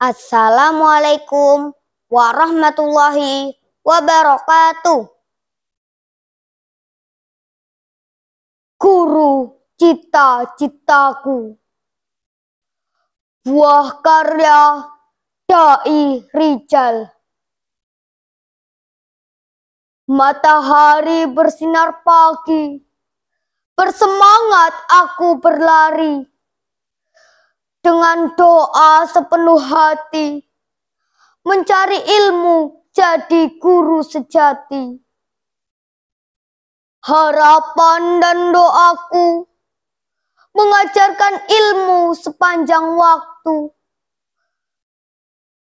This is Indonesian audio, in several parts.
Assalamualaikum warahmatullahi wabarakatuh. Guru cita-citaku Buah karya Dai Rijal Matahari bersinar pagi Bersemangat aku berlari dengan doa sepenuh hati, mencari ilmu jadi guru sejati. Harapan dan doaku mengajarkan ilmu sepanjang waktu.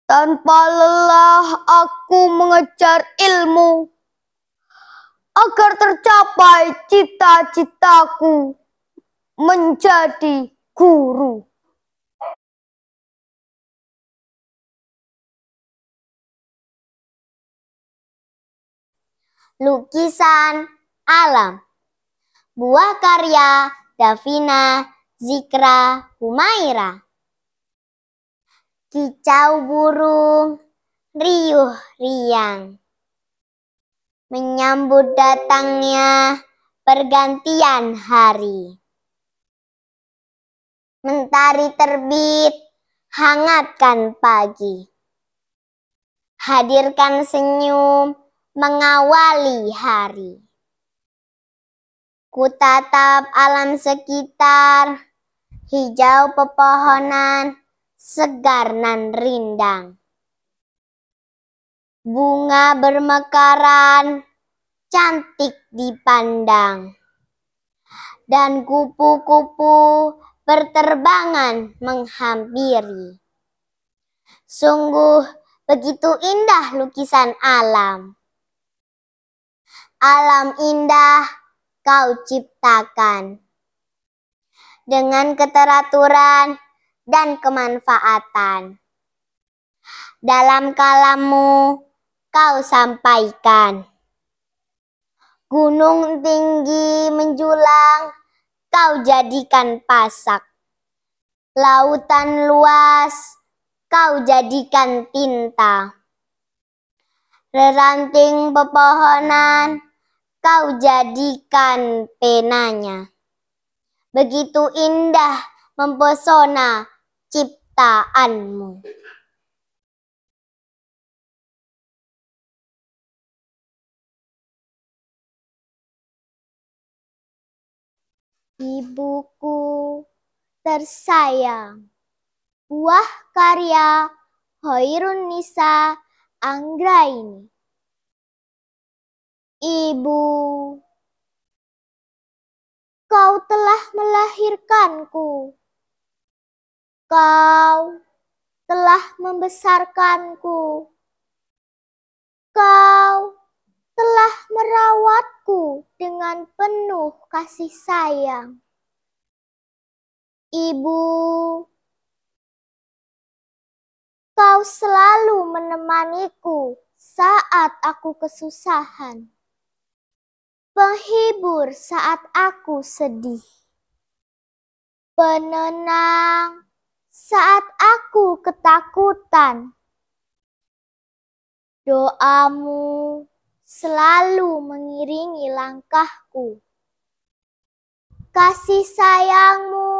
Tanpa lelah aku mengejar ilmu agar tercapai cita-citaku menjadi guru. lukisan alam. Buah karya Davina Zikra Humaira. Kicau burung, riuh riang. Menyambut datangnya pergantian hari. Mentari terbit, hangatkan pagi. Hadirkan senyum, mengawali hari. ku tatap alam sekitar, hijau pepohonan, segar nan rindang. Bunga bermekaran, cantik dipandang. Dan kupu-kupu berterbangan menghampiri. Sungguh begitu indah lukisan alam alam indah kau ciptakan. Dengan keteraturan dan kemanfaatan. Dalam kalammu kau sampaikan. Gunung tinggi menjulang kau jadikan pasak. Lautan luas kau jadikan tinta. Reranting pepohonan kau jadikan penanya. Begitu indah mempesona ciptaanmu. Ibuku tersayang, buah karya Hoirun Nisa Anggraini. Ibu, kau telah melahirkanku. Kau telah membesarkanku. Kau telah merawatku dengan penuh kasih sayang. Ibu, kau selalu menemaniku saat aku kesusahan penghibur saat aku sedih, penenang saat aku ketakutan. Doamu selalu mengiringi langkahku. Kasih sayangmu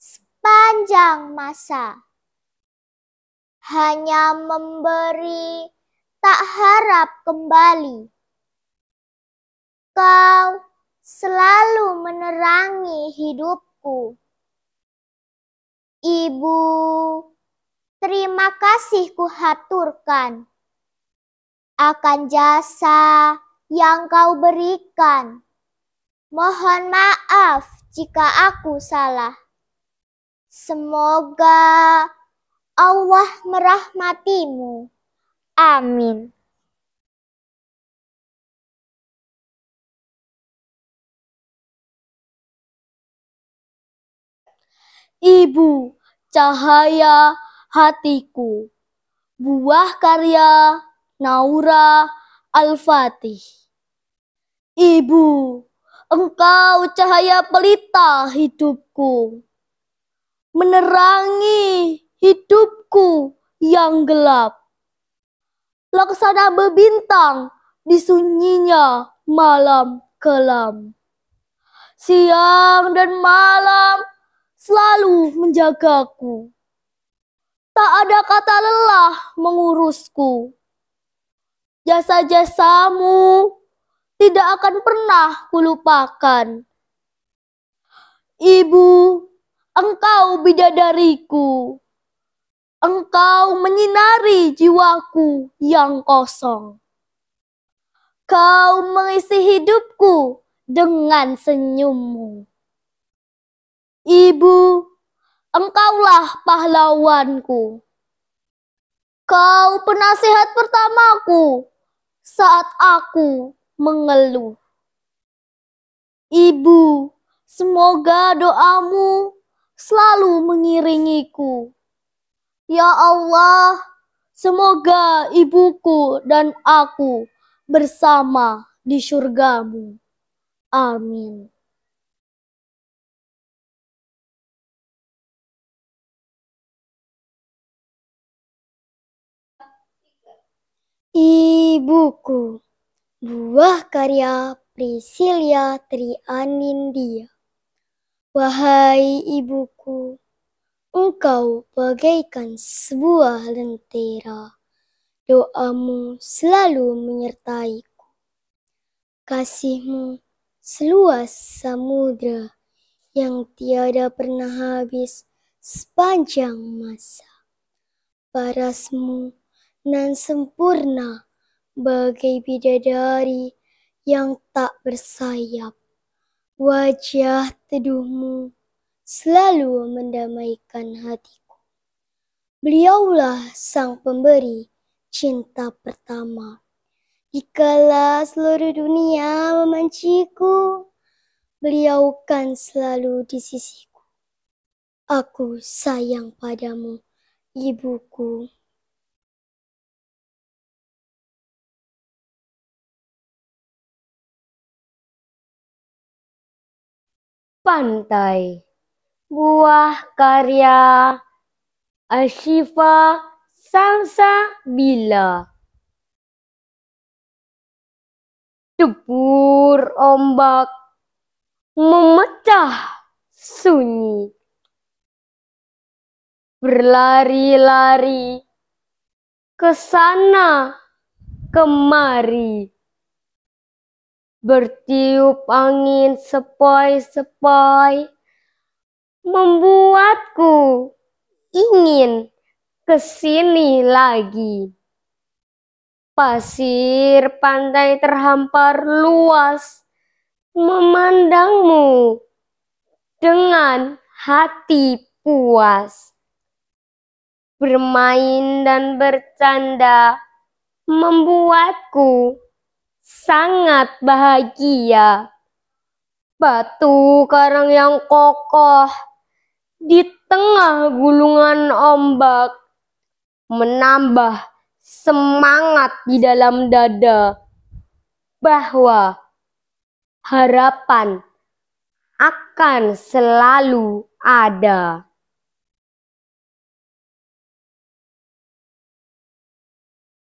sepanjang masa hanya memberi, tak harap kembali. Kau selalu menerangi hidupku. Ibu, terima kasih kuhaturkan akan jasa yang kau berikan. Mohon maaf jika aku salah. Semoga Allah merahmatimu. Amin. Ibu, cahaya hatiku. Buah karya Naura Al-Fatih. Ibu, engkau cahaya pelita hidupku. Menerangi hidupku yang gelap. Laksana bebintang di sunyinya malam kelam. Siang dan malam menjagaku. Tak ada kata lelah mengurusku. Jasa-jasamu tidak akan pernah kulupakan. Ibu, engkau bidadariku. Engkau menyinari jiwaku yang kosong. Kau mengisi hidupku dengan senyummu. Ibu, Engkaulah pahlawanku. Kau penasihat pertamaku saat aku mengeluh. Ibu, semoga doamu selalu mengiringiku. Ya Allah, semoga ibuku dan aku bersama di surgamu. Amin. Ibuku, buah karya Priscilia Trianindia. Wahai ibuku, engkau bagaikan sebuah lentera. Doamu selalu menyertaiku. Kasihmu seluas samudra yang tiada pernah habis sepanjang masa. Parasmu nan sempurna bagai bidadari yang tak bersayap. Wajah teduhmu selalu mendamaikan hatiku. Beliaulah sang pemberi cinta pertama. Dikala seluruh dunia memanciku, beliau kan selalu di sisiku. Aku sayang padamu, ibuku. pantai. Buah karya Ashifa Bila Debur ombak memecah sunyi. Berlari-lari ke sana kemari. Bertiup angin sepoi-sepoi membuatku ingin ke sini lagi. Pasir pantai terhampar luas memandangmu dengan hati puas. Bermain dan bercanda membuatku sangat bahagia. Batu karang yang kokoh di tengah gulungan ombak menambah semangat di dalam dada bahwa harapan akan selalu ada.